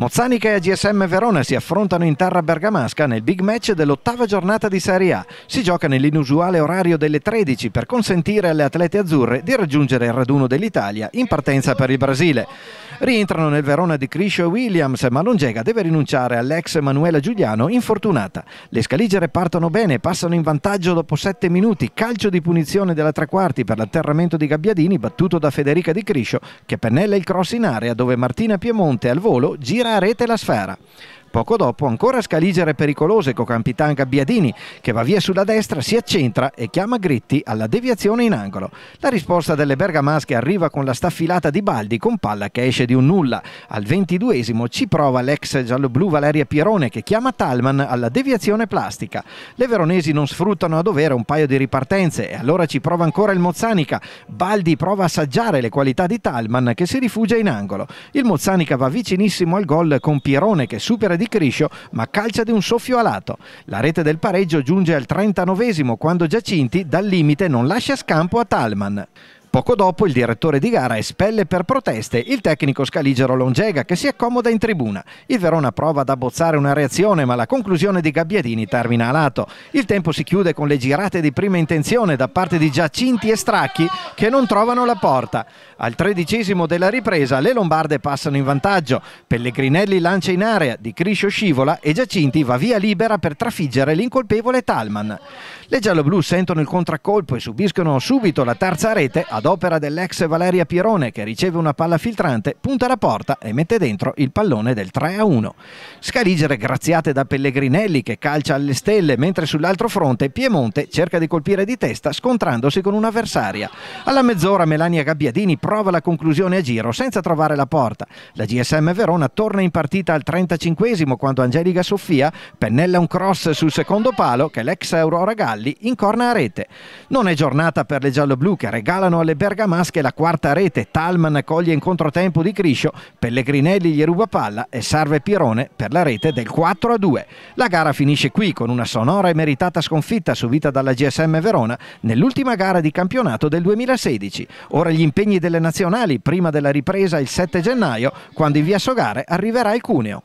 Mozzanica e AGSM Verona si affrontano in terra bergamasca nel big match dell'ottava giornata di Serie A. Si gioca nell'inusuale orario delle 13 per consentire alle atlete azzurre di raggiungere il raduno dell'Italia in partenza per il Brasile. Rientrano nel Verona di Criscio e Williams, ma Longega deve rinunciare all'ex Emanuela Giuliano infortunata. Le scaligere partono bene, passano in vantaggio dopo 7 minuti, calcio di punizione della tre quarti per l'atterramento di Gabbiadini battuto da Federica di Criscio che pennella il cross in area dove Martina Piemonte al volo gira rete la sfera. Poco dopo ancora scaligere pericolose con Campitan Gabbiadini che va via sulla destra, si accentra e chiama Gritti alla deviazione in angolo. La risposta delle bergamasche arriva con la staffilata di Baldi con palla che esce di un nulla. Al 22esimo ci prova l'ex gialloblu Valeria Pierone che chiama Talman alla deviazione plastica. Le veronesi non sfruttano a dovere un paio di ripartenze e allora ci prova ancora il Mozzanica. Baldi prova a assaggiare le qualità di Talman che si rifugia in angolo. Il Mozzanica va vicinissimo al gol con Pierone che supera di Criscio, ma calcia di un soffio alato. La rete del pareggio giunge al 39 quando Giacinti dal limite non lascia scampo a Talman. Poco dopo il direttore di gara espelle per proteste il tecnico scaligero Longega che si accomoda in tribuna. Il Verona prova ad abbozzare una reazione ma la conclusione di Gabbiadini termina a lato. Il tempo si chiude con le girate di prima intenzione da parte di Giacinti e Stracchi che non trovano la porta. Al tredicesimo della ripresa le Lombarde passano in vantaggio. Pellegrinelli lancia in area, Di Criscio scivola e Giacinti va via libera per trafiggere l'incolpevole Talman. Le gialloblu sentono il contraccolpo e subiscono subito la terza rete ad d'opera dell'ex Valeria Pirone che riceve una palla filtrante, punta la porta e mette dentro il pallone del 3-1. Scaligere graziate da Pellegrinelli che calcia alle stelle, mentre sull'altro fronte Piemonte cerca di colpire di testa scontrandosi con un'avversaria. Alla mezz'ora Melania Gabbiadini prova la conclusione a giro senza trovare la porta. La GSM Verona torna in partita al 35 quando Angelica Sofia pennella un cross sul secondo palo che l'ex Aurora Galli incorna a rete. Non è giornata per le gialloblu che regalano alle alle bergamasche la quarta rete, Talman coglie in controtempo di Criscio, Pellegrinelli gli ruba palla e serve Pirone per la rete del 4 2. La gara finisce qui con una sonora e meritata sconfitta subita dalla GSM Verona nell'ultima gara di campionato del 2016. Ora gli impegni delle nazionali prima della ripresa il 7 gennaio, quando in via Sogare arriverà il Cuneo.